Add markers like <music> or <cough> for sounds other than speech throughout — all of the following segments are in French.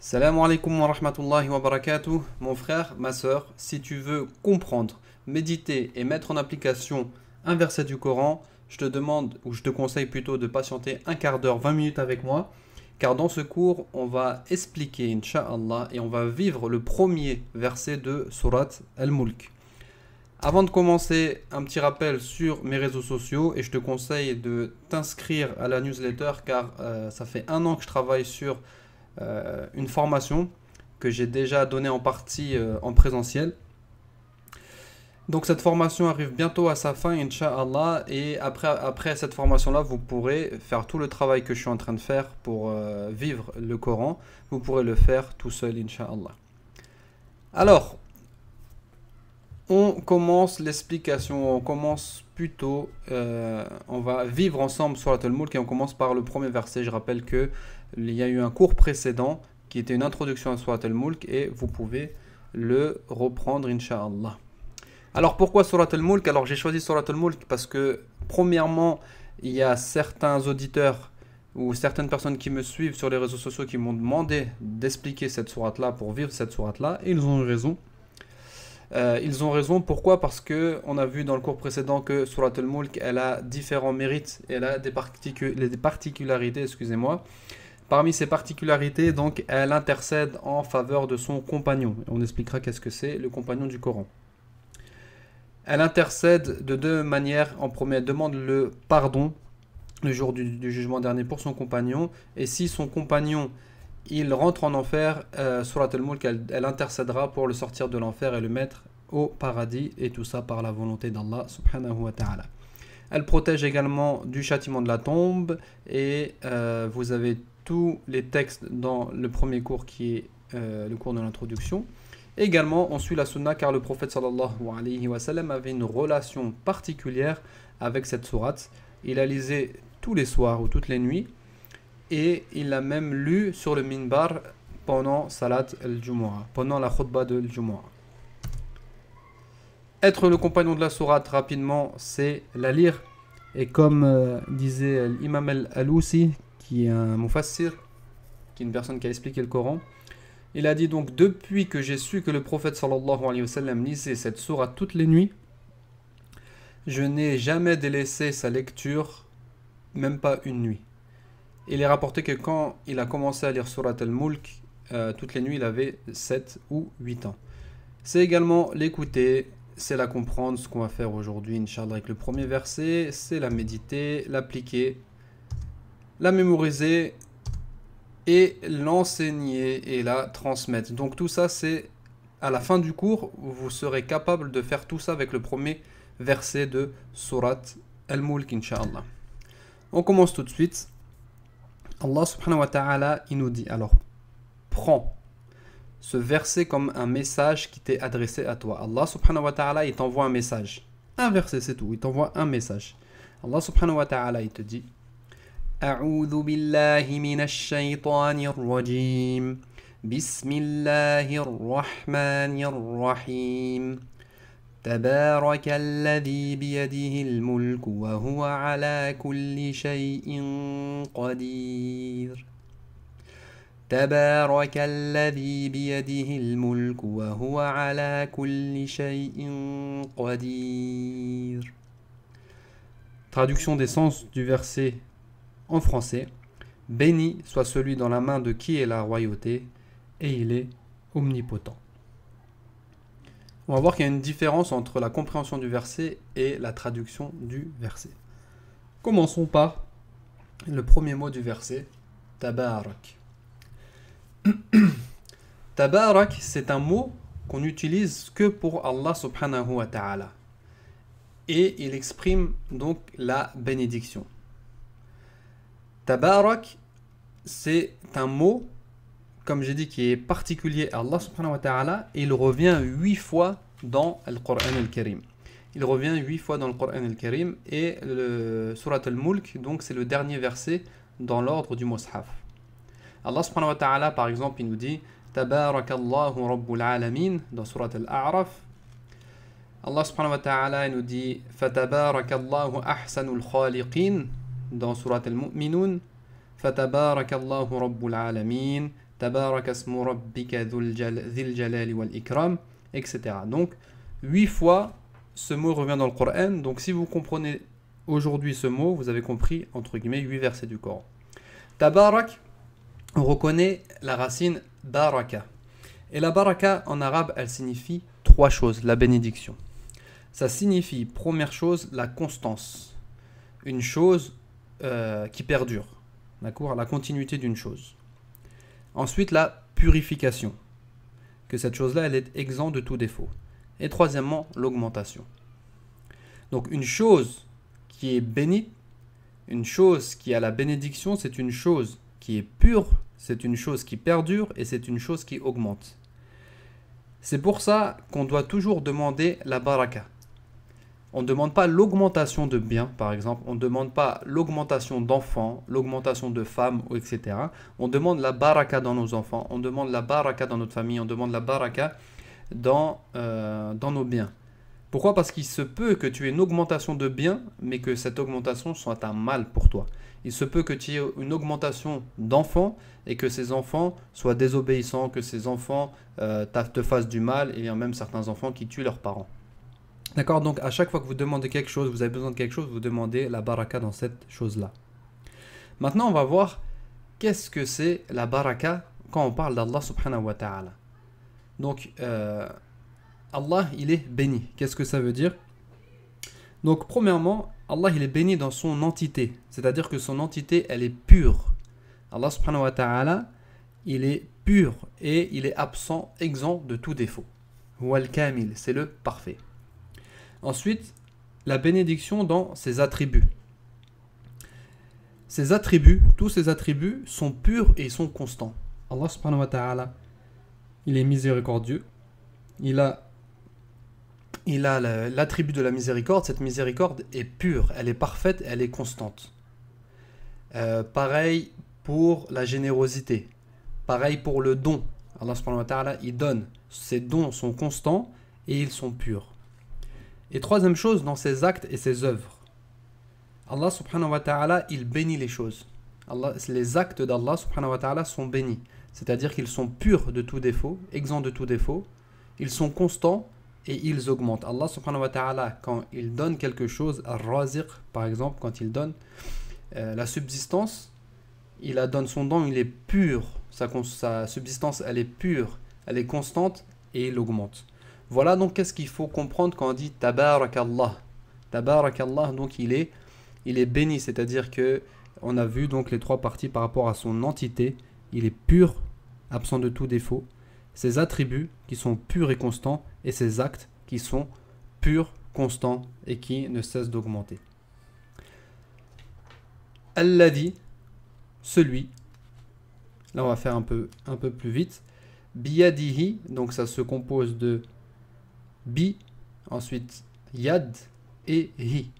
Salam alaikum wa rahmatullahi wa barakatuh. Mon frère, ma soeur, si tu veux comprendre, méditer et mettre en application un verset du Coran, je te demande, ou je te conseille plutôt de patienter un quart d'heure, 20 minutes avec moi, car dans ce cours, on va expliquer, Inch'Allah, et on va vivre le premier verset de Surat Al-Mulk. Avant de commencer, un petit rappel sur mes réseaux sociaux et je te conseille de t'inscrire à la newsletter car euh, ça fait un an que je travaille sur euh, une formation que j'ai déjà donnée en partie euh, en présentiel. Donc cette formation arrive bientôt à sa fin, Inch'Allah, et après, après cette formation-là, vous pourrez faire tout le travail que je suis en train de faire pour euh, vivre le Coran, vous pourrez le faire tout seul, Inch'Allah. Alors, on commence l'explication, on commence plutôt, euh, on va vivre ensemble sur la mulk et on commence par le premier verset. Je rappelle que il y a eu un cours précédent qui était une introduction à Surat al-Mulk et vous pouvez le reprendre, Inch'Allah. Alors pourquoi Surat al-Mulk Alors j'ai choisi Surat al-Mulk parce que, premièrement, il y a certains auditeurs ou certaines personnes qui me suivent sur les réseaux sociaux qui m'ont demandé d'expliquer cette surat là pour vivre cette surat là et ils ont eu raison. Euh, ils ont raison. Pourquoi Parce que on a vu dans le cours précédent que Surat al-Mulk, elle a différents mérites, elle a des, particularités, excusez-moi. Parmi ces particularités, donc, elle intercède en faveur de son compagnon. On expliquera qu'est-ce que c'est le compagnon du Coran. Elle intercède de deux manières. En premier, elle demande le pardon le jour du jugement dernier pour son compagnon. Et si son compagnon il rentre en enfer, euh, Surat al-Mulk, elle, intercédera pour le sortir de l'enfer et le mettre au paradis, et tout ça par la volonté d'Allah subhanahu wa ta'ala. Elle protège également du châtiment de la tombe, et euh, vous avez tous les textes dans le premier cours qui est euh, le cours de l'introduction. Également, on suit la sunna car le prophète sallallahu alayhi wa avait une relation particulière avec cette sourate. Il la lisait tous les soirs ou toutes les nuits et il l'a même lu sur le minbar pendant Salat al-Jumu'ah, pendant la khutbah de al-Jumu'ah. Être le compagnon de la sourate rapidement, c'est la lire. Et comme euh, disait l'imam al-Alousi, qui est un mufassir, qui est une personne qui a expliqué le Coran, il a dit donc Depuis que j'ai su que le prophète sallallahu alayhi wa sallam lisait cette sourate toutes les nuits, je n'ai jamais délaissé sa lecture, même pas une nuit il est rapporté que quand il a commencé à lire Surat al-Mulk, euh, toutes les nuits, il avait 7 ou 8 ans. C'est également l'écouter, c'est la comprendre, ce qu'on va faire aujourd'hui, Inch'Allah, avec le premier verset, c'est la méditer, l'appliquer, la mémoriser et l'enseigner et la transmettre. Donc tout ça, c'est à la fin du cours, vous serez capable de faire tout ça avec le premier verset de Surat al-Mulk, Inch'Allah. On commence tout de suite. Allah subhanahu wa ta'ala, il nous dit alors, prends ce verset comme un message qui t'est adressé à toi. Allah subhanahu wa ta'ala, il t'envoie un message. Un verset, c'est tout. Il t'envoie un message. Allah subhanahu wa ta'ala, il te dit أعوذ بالله من الشيطان الرجيم بسم الله الرحمن Tabaraka alladhi bi yadihi al-mulku wa huwa ala kulli shay'in qadir Tabaraka alladhi bi mulku wa huwa ala kulli shay'in qadir Traduction des sens du verset en français Béni soit celui dans la main de qui est la royauté et il est omnipotent on va voir qu'il y a une différence entre la compréhension du verset et la traduction du verset. Commençons par le premier mot du verset, tabarak. <clears throat> tabarak, c'est un mot qu'on utilise que pour Allah subhanahu wa ta'ala. Et il exprime donc la bénédiction. Tabarak, c'est un mot comme j'ai dit, qui est particulier à Allah subhanahu wa ta'ala, il revient huit fois dans le Coran al-Karim. Il revient huit fois dans le Coran al-Karim et le Surat al-Mulk, donc c'est le dernier verset dans l'ordre du Mus'haf. Allah subhanahu wa ta'ala, par exemple, il nous dit Tabarakallahu Rabbul Alamin dans Surat al-A'raf. Allah subhanahu wa ta'ala nous dit Fatabarakallahu Ahsanul Khaliqin dans Surat al-Mu'minun. Fatabarakallahu Rabbul Alamin ikram, etc. Donc, huit fois, ce mot revient dans le Coran. Donc, si vous comprenez aujourd'hui ce mot, vous avez compris, entre guillemets, huit versets du Coran. Tabarak, on reconnaît la racine baraka. Et la baraka, en arabe, elle signifie trois choses, la bénédiction. Ça signifie, première chose, la constance. Une chose euh, qui perdure. D'accord La continuité d'une chose. Ensuite, la purification, que cette chose-là, elle est exempte de tout défaut. Et troisièmement, l'augmentation. Donc une chose qui est bénie, une chose qui a la bénédiction, c'est une chose qui est pure, c'est une chose qui perdure et c'est une chose qui augmente. C'est pour ça qu'on doit toujours demander la baraka, on ne demande pas l'augmentation de biens, par exemple. On ne demande pas l'augmentation d'enfants, l'augmentation de femmes, etc. On demande la baraka dans nos enfants. On demande la baraka dans notre famille. On demande la baraka dans, euh, dans nos biens. Pourquoi Parce qu'il se peut que tu aies une augmentation de biens, mais que cette augmentation soit un mal pour toi. Il se peut que tu aies une augmentation d'enfants et que ces enfants soient désobéissants, que ces enfants euh, te fassent du mal, et il y a même certains enfants qui tuent leurs parents. D'accord Donc à chaque fois que vous demandez quelque chose, vous avez besoin de quelque chose, vous demandez la baraka dans cette chose-là. Maintenant, on va voir qu'est-ce que c'est la baraka quand on parle d'Allah subhanahu wa ta'ala. Donc, euh, Allah, il est béni. Qu'est-ce que ça veut dire Donc, premièrement, Allah, il est béni dans son entité. C'est-à-dire que son entité, elle est pure. Allah subhanahu wa ta'ala, il est pur et il est absent, exempt de tout défaut. Wal kamil, c'est le parfait. Ensuite, la bénédiction dans ses attributs. Ses attributs, tous ses attributs sont purs et sont constants. Allah subhanahu wa ta'ala, il est miséricordieux. Il a il a l'attribut de la miséricorde. Cette miséricorde est pure, elle est parfaite, elle est constante. Euh, pareil pour la générosité. Pareil pour le don. Allah subhanahu wa ta'ala, il donne. Ses dons sont constants et ils sont purs. Et troisième chose, dans ses actes et ses œuvres. Allah subhanahu wa ta'ala, il bénit les choses. les actes d'Allah subhanahu wa ta'ala sont bénis. C'est-à-dire qu'ils sont purs de tout défaut, exempts de tout défaut. Ils sont constants et ils augmentent. Allah subhanahu wa ta'ala, quand il donne quelque chose, à raziq par exemple, quand il donne euh, la subsistance, il la donne son don, il est pur. Sa, sa subsistance, elle est pure, elle est constante et il augmente. Voilà donc qu'est-ce qu'il faut comprendre quand on dit Tabarakallah. Tabarakallah, donc il est, il est béni, c'est-à-dire que on a vu donc les trois parties par rapport à son entité. Il est pur, absent de tout défaut. Ses attributs qui sont purs et constants et ses actes qui sont purs, constants et qui ne cessent d'augmenter. Alladhi, celui. Là, on va faire un peu, un peu plus vite. Biyadihi, donc ça se compose de bi, ensuite yad et hi.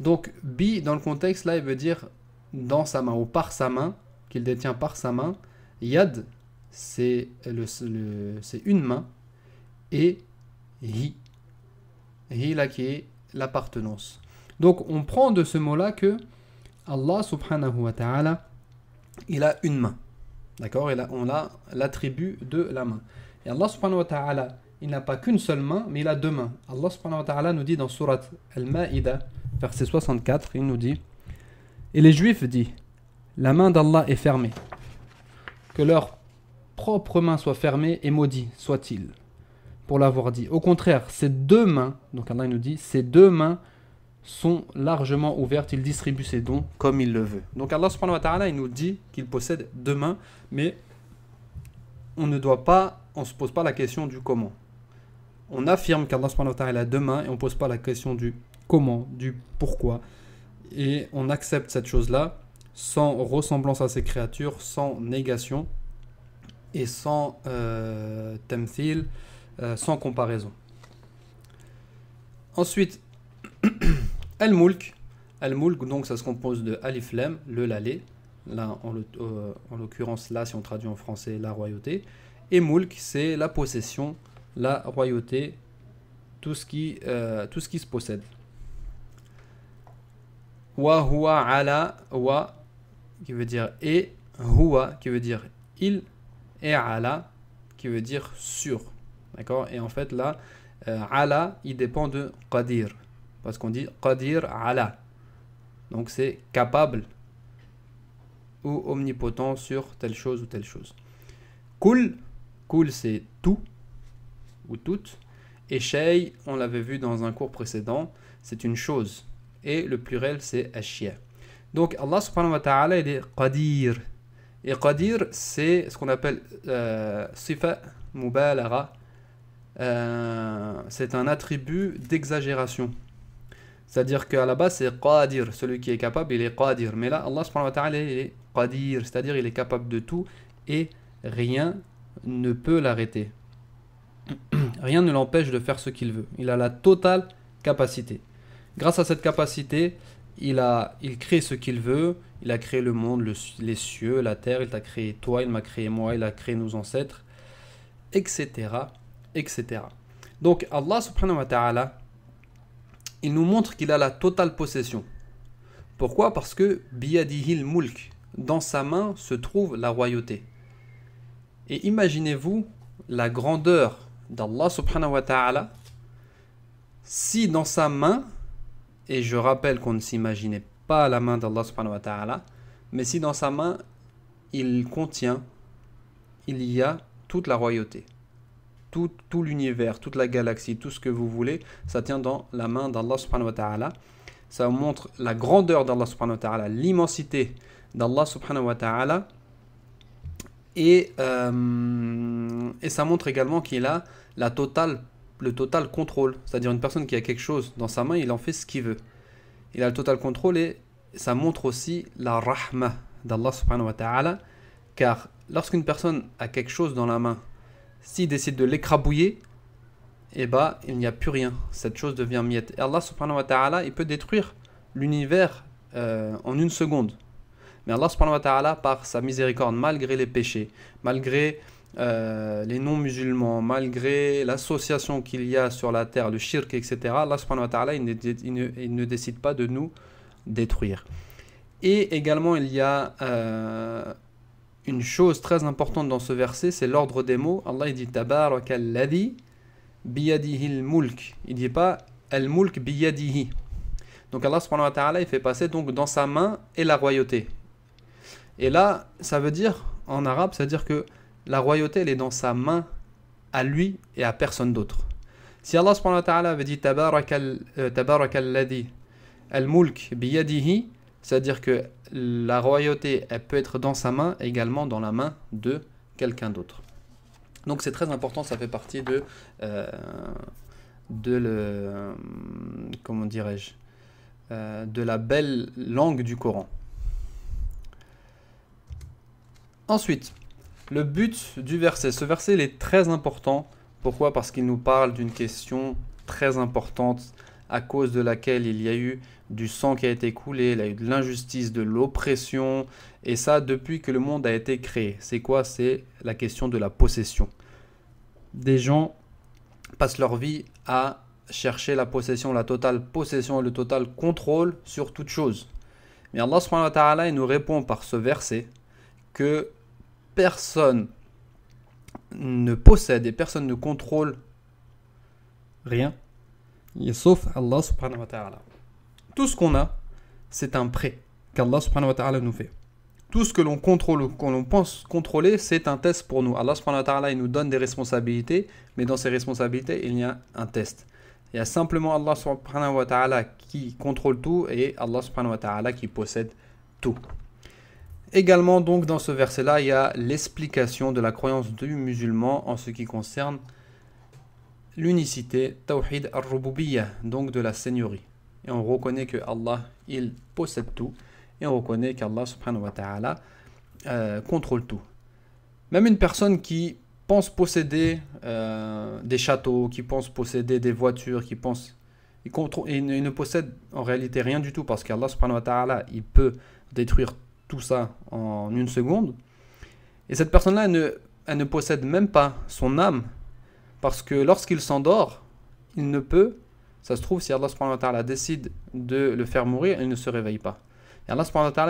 Donc bi dans le contexte là il veut dire dans sa main ou par sa main, qu'il détient par sa main. Yad c'est le, une main et hi. Hi là qui est l'appartenance. Donc on prend de ce mot là que Allah subhanahu wa ta'ala il a une main. D'accord On a l'attribut de la main. Et Allah subhanahu wa ta'ala il n'a pas qu'une seule main, mais il a deux mains. Allah subhanahu nous dit dans Surat Al-Ma'ida, verset 64, il nous dit Et les Juifs disent La main d'Allah est fermée. Que leur propre main soit fermée et maudit soit-il pour l'avoir dit. Au contraire, ces deux mains, donc Allah nous dit Ces deux mains sont largement ouvertes, il distribue ses dons comme il le veut. Donc Allah il nous dit qu'il possède deux mains, mais on ne doit pas, on se pose pas la question du comment on affirme qu'Allah subhanahu wa a deux mains et on ne pose pas la question du comment, du pourquoi. Et on accepte cette chose-là sans ressemblance à ces créatures, sans négation et sans euh, euh sans comparaison. Ensuite, Al-Mulk. <clears throat> Al-Mulk, donc ça se compose de Alif Lem, le lalé, là euh, en l'occurrence, là si on traduit en français, la royauté, et Mulk, c'est la possession, la royauté, tout ce qui, euh, tout ce qui se possède. Wa huwa ala wa qui veut dire et, huwa qui veut dire il, et ala qui veut dire sur. D'accord Et en fait là, euh, ala il dépend de qadir parce qu'on dit qadir ala. Donc c'est capable ou omnipotent sur telle chose ou telle chose. Kul, Kul c'est tout ou toutes. Échey, on l'avait vu dans un cours précédent, c'est une chose. Et le pluriel, c'est ashia. Donc Allah subhanahu wa ta'ala, il est qadir. Et qadir, c'est ce qu'on appelle euh, sifa mubalara. Euh, c'est un attribut d'exagération. C'est-à-dire qu'à la base, c'est qadir. Celui qui est capable, il est qadir. Mais là, Allah subhanahu wa ta'ala, il est qadir. C'est-à-dire il est capable de tout et rien ne peut l'arrêter rien ne l'empêche de faire ce qu'il veut. Il a la totale capacité. Grâce à cette capacité, il, a, il crée ce qu'il veut. Il a créé le monde, les cieux, la terre. Il t'a créé toi, il m'a créé moi, il a créé nos ancêtres, etc. etc. Donc Allah subhanahu wa ta'ala, il nous montre qu'il a la totale possession. Pourquoi Parce que biyadihil mulk, dans sa main se trouve la royauté. Et imaginez-vous la grandeur d'Allah subhanahu wa ta'ala, si dans sa main, et je rappelle qu'on ne s'imaginait pas la main d'Allah subhanahu wa ta'ala, mais si dans sa main, il contient, il y a toute la royauté, tout, tout l'univers, toute la galaxie, tout ce que vous voulez, ça tient dans la main d'Allah subhanahu wa ta'ala. Ça montre la grandeur d'Allah subhanahu wa ta'ala, l'immensité d'Allah subhanahu wa ta'ala, et, euh, et ça montre également qu'il a la totale, le total contrôle. C'est-à-dire une personne qui a quelque chose dans sa main, il en fait ce qu'il veut. Il a le total contrôle et ça montre aussi la rahma d'Allah subhanahu wa ta'ala. Car lorsqu'une personne a quelque chose dans la main, s'il décide de l'écrabouiller, eh ben, il n'y a plus rien. Cette chose devient miette. Et Allah subhanahu wa ta'ala, il peut détruire l'univers euh, en une seconde. Mais Allah subhanahu wa ta'ala, par sa miséricorde, malgré les péchés, malgré euh, les non-musulmans, malgré l'association qu'il y a sur la terre, le shirk, etc., Allah subhanahu wa ta'ala, il, ne décide pas de nous détruire. Et également, il y a euh, une chose très importante dans ce verset, c'est l'ordre des mots. Allah il dit alladhi biyadihi al-mulk. Il dit pas al-mulk biyadihi. Donc Allah subhanahu wa ta'ala, il fait passer donc dans sa main et la royauté. Et là, ça veut dire, en arabe, ça veut dire que la royauté, elle est dans sa main, à lui et à personne d'autre. Si Allah subhanahu wa ta'ala avait dit al-Ladi, euh, al-mulk biyadihi, c'est-à-dire que la royauté, elle peut être dans sa main, également dans la main de quelqu'un d'autre. Donc c'est très important, ça fait partie de, euh, de le, euh, comment dirais-je, de la belle langue du Coran. Ensuite, le but du verset. Ce verset, il est très important. Pourquoi Parce qu'il nous parle d'une question très importante à cause de laquelle il y a eu du sang qui a été coulé, il y a eu de l'injustice, de l'oppression, et ça depuis que le monde a été créé. C'est quoi C'est la question de la possession. Des gens passent leur vie à chercher la possession, la totale possession et le total contrôle sur toute chose. Mais Allah subhanahu wa il nous répond par ce verset, que personne ne possède et personne ne contrôle rien, sauf Allah subhanahu wa ta'ala. Tout ce qu'on a, c'est un prêt qu'Allah subhanahu wa ta'ala nous fait. Tout ce que l'on contrôle ou qu'on pense contrôler, c'est un test pour nous. Allah subhanahu wa ta'ala, il nous donne des responsabilités, mais dans ces responsabilités, il y a un test. Il y a simplement Allah subhanahu wa ta'ala qui contrôle tout et Allah subhanahu wa ta'ala qui possède tout. Également, donc, dans ce verset-là, il y a l'explication de la croyance du musulman en ce qui concerne l'unicité Tawhid al donc de la seigneurie. Et on reconnaît que Allah, il possède tout, et on reconnaît qu'Allah subhanahu wa ta'ala euh, contrôle tout. Même une personne qui pense posséder euh, des châteaux, qui pense posséder des voitures, qui pense. Il, ne, ne possède en réalité rien du tout parce qu'Allah subhanahu wa ta'ala, il peut détruire tout, ça en une seconde. Et cette personne-là, ne, elle ne possède même pas son âme, parce que lorsqu'il s'endort, il ne peut, ça se trouve, si Allah décide de le faire mourir, il ne se réveille pas. Et Allah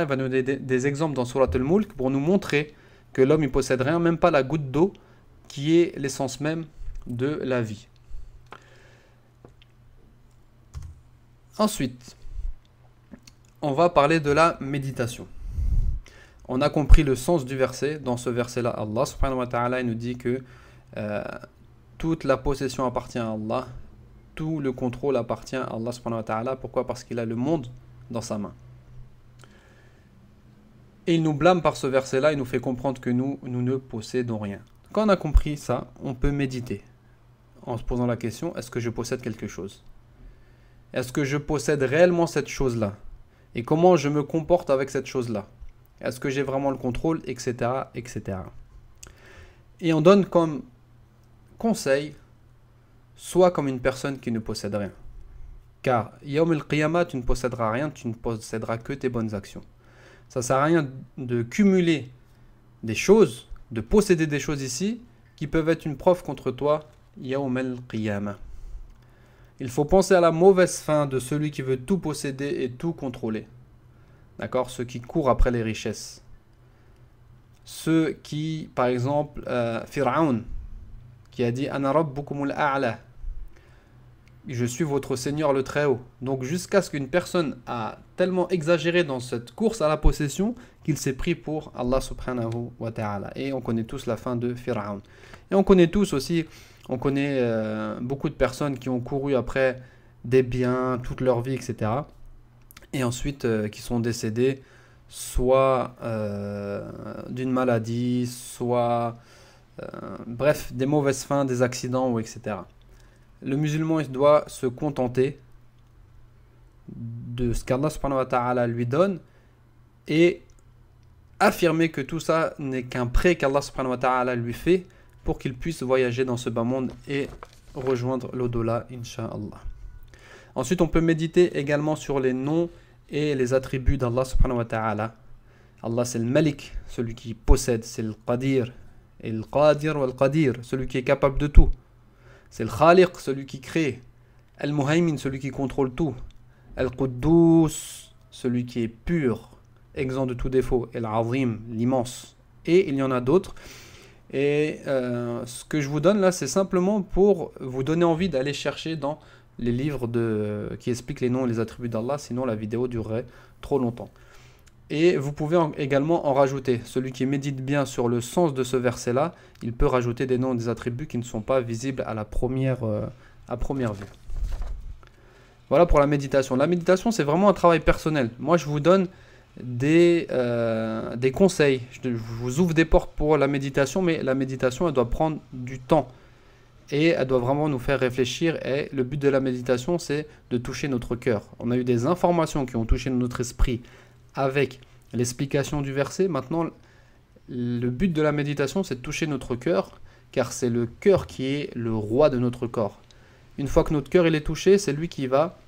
va nous donner des, exemples dans Surat al-Mulk pour nous montrer que l'homme ne possède rien, même pas la goutte d'eau qui est l'essence même de la vie. Ensuite, on va parler de la méditation on a compris le sens du verset. Dans ce verset-là, Allah subhanahu wa ta'ala nous dit que euh, toute la possession appartient à Allah, tout le contrôle appartient à Allah subhanahu wa ta'ala. Pourquoi Parce qu'il a le monde dans sa main. Et il nous blâme par ce verset-là, il nous fait comprendre que nous, nous ne possédons rien. Quand on a compris ça, on peut méditer en se posant la question, est-ce que je possède quelque chose Est-ce que je possède réellement cette chose-là Et comment je me comporte avec cette chose-là est-ce que j'ai vraiment le contrôle Etc. etc. Et on donne comme conseil, soit comme une personne qui ne possède rien. Car Yom el Qiyamah, tu ne posséderas rien, tu ne posséderas que tes bonnes actions. Ça ne sert à rien de cumuler des choses, de posséder des choses ici, qui peuvent être une preuve contre toi Yom el Qiyamah. Il faut penser à la mauvaise fin de celui qui veut tout posséder et tout contrôler. D'accord Ceux qui courent après les richesses. Ceux qui, par exemple, euh, qui a dit a'la. Je suis votre Seigneur le Très-Haut. Donc jusqu'à ce qu'une personne a tellement exagéré dans cette course à la possession qu'il s'est pris pour Allah subhanahu wa ta'ala. Et on connaît tous la fin de Fir'aun. Et on connaît tous aussi, on connaît euh, beaucoup de personnes qui ont couru après des biens toute leur vie, etc et ensuite euh, qui sont décédés soit euh, d'une maladie, soit... Euh, bref, des mauvaises fins, des accidents, ou etc. Le musulman il doit se contenter de ce qu'Allah lui donne et affirmer que tout ça n'est qu'un prêt qu'Allah lui fait pour qu'il puisse voyager dans ce bas monde et rejoindre l'au-delà, inshallah. Ensuite, on peut méditer également sur les noms et les attributs d'Allah subhanahu wa ta'ala. Allah c'est le Malik, celui qui possède, c'est le Qadir. Et le Qadir ou le Qadir, celui qui est capable de tout. C'est le Khaliq, celui qui crée. Al-Muhaymin, celui qui contrôle tout. Al-Quddus, celui qui est pur, exempt de tout défaut. Et l'Azim, l'immense. Et il y en a d'autres. Et euh, ce que je vous donne là, c'est simplement pour vous donner envie d'aller chercher dans les livres de, qui expliquent les noms et les attributs d'Allah, sinon la vidéo durerait trop longtemps. Et vous pouvez également en rajouter. Celui qui médite bien sur le sens de ce verset-là, il peut rajouter des noms et des attributs qui ne sont pas visibles à la première, euh, à première vue. Voilà pour la méditation. La méditation, c'est vraiment un travail personnel. Moi, je vous donne des, euh, des conseils. je vous ouvre des portes pour la méditation, mais la méditation, elle doit prendre du temps et elle doit vraiment nous faire réfléchir. Et le but de la méditation, c'est de toucher notre cœur. On a eu des informations qui ont touché notre esprit avec l'explication du verset. Maintenant, le but de la méditation, c'est de toucher notre cœur, car c'est le cœur qui est le roi de notre corps. Une fois que notre cœur il est touché, c'est lui qui va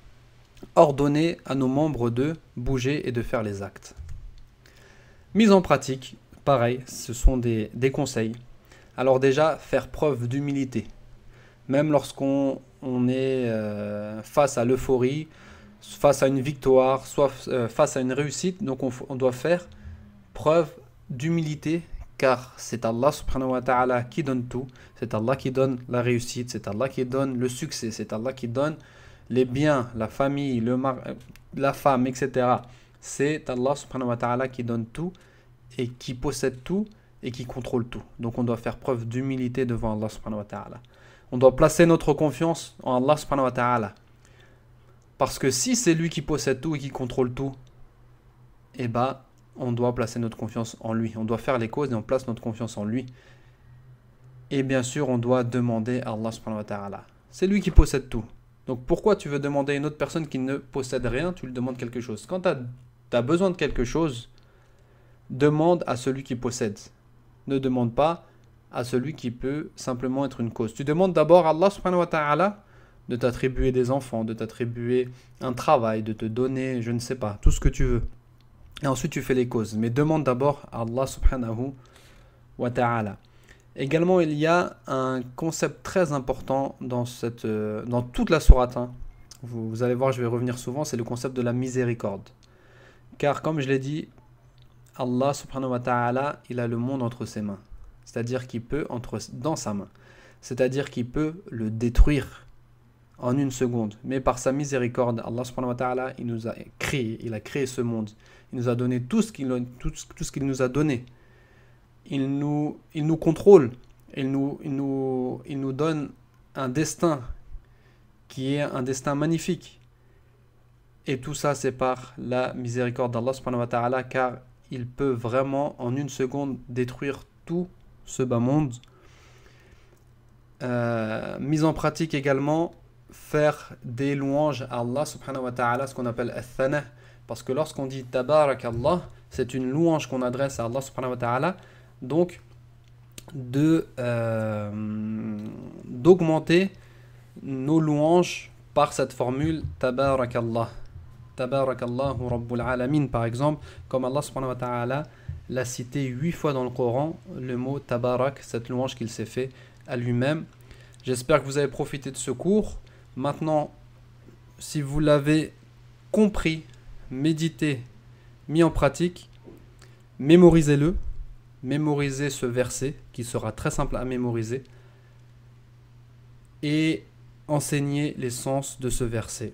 ordonner à nos membres de bouger et de faire les actes. Mise en pratique, pareil, ce sont des, des conseils. Alors déjà, faire preuve d'humilité même lorsqu'on est euh, face à l'euphorie, face à une victoire, soit euh, face à une réussite. Donc on, on doit faire preuve d'humilité car c'est Allah subhanahu wa ta'ala qui donne tout, c'est Allah qui donne la réussite, c'est Allah qui donne le succès, c'est Allah qui donne les biens, la famille, le euh, la femme, etc. C'est Allah subhanahu wa ta'ala qui donne tout et qui possède tout et qui contrôle tout. Donc on doit faire preuve d'humilité devant Allah subhanahu wa ta'ala. On doit placer notre confiance en Allah subhanahu wa ta'ala. Parce que si c'est lui qui possède tout et qui contrôle tout, eh ben, on doit placer notre confiance en lui. On doit faire les causes et on place notre confiance en lui. Et bien sûr, on doit demander à Allah subhanahu wa ta'ala. C'est lui qui possède tout. Donc pourquoi tu veux demander à une autre personne qui ne possède rien, tu lui demandes quelque chose Quand tu as, besoin de quelque chose, demande à celui qui possède. Ne demande pas à celui qui peut simplement être une cause. Tu demandes d'abord à Allah subhanahu wa ta'ala de t'attribuer des enfants, de t'attribuer un travail, de te donner, je ne sais pas, tout ce que tu veux. Et ensuite tu fais les causes. Mais demande d'abord à Allah subhanahu wa ta'ala. Également, il y a un concept très important dans, cette, euh, dans toute la sourate. Hein. Vous, vous, allez voir, je vais revenir souvent, c'est le concept de la miséricorde. Car comme je l'ai dit, Allah subhanahu wa ta'ala, il a le monde entre ses mains c'est-à-dire qu'il peut entre dans sa main, c'est-à-dire qu'il peut le détruire en une seconde. Mais par sa miséricorde, Allah il nous a créé, il a créé ce monde. Il nous a donné tout ce qu'il tout nous a donné. Il nous il nous contrôle, il nous nous il nous donne un destin qui est un destin magnifique. Et tout ça c'est par la miséricorde d'Allah subhanahu car il peut vraiment en une seconde détruire tout ce bas monde. Euh, mise en pratique également, faire des louanges à Allah subhanahu wa ta'ala, ce qu'on appelle athana. Parce que lorsqu'on dit tabarak Allah, c'est une louange qu'on adresse à Allah subhanahu wa ta'ala. Donc, de, euh, d'augmenter nos louanges par cette formule tabarak Allah. Tabarak Allahu Rabbul Alamin, par exemple, comme Allah subhanahu wa ta'ala l'a cité huit fois dans le Coran, le mot Tabarak, cette louange qu'il s'est fait à lui-même. J'espère que vous avez profité de ce cours. Maintenant, si vous l'avez compris, médité, mis en pratique, mémorisez-le, mémorisez ce verset qui sera très simple à mémoriser et enseignez les sens de ce verset.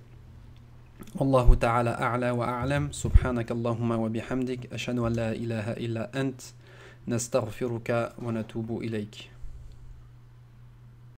والله تعالى أعلى وأعلم سبحانك اللهم وبحمدك أشهد أن لا إله إلا أنت نستغفرك ونتوب إليك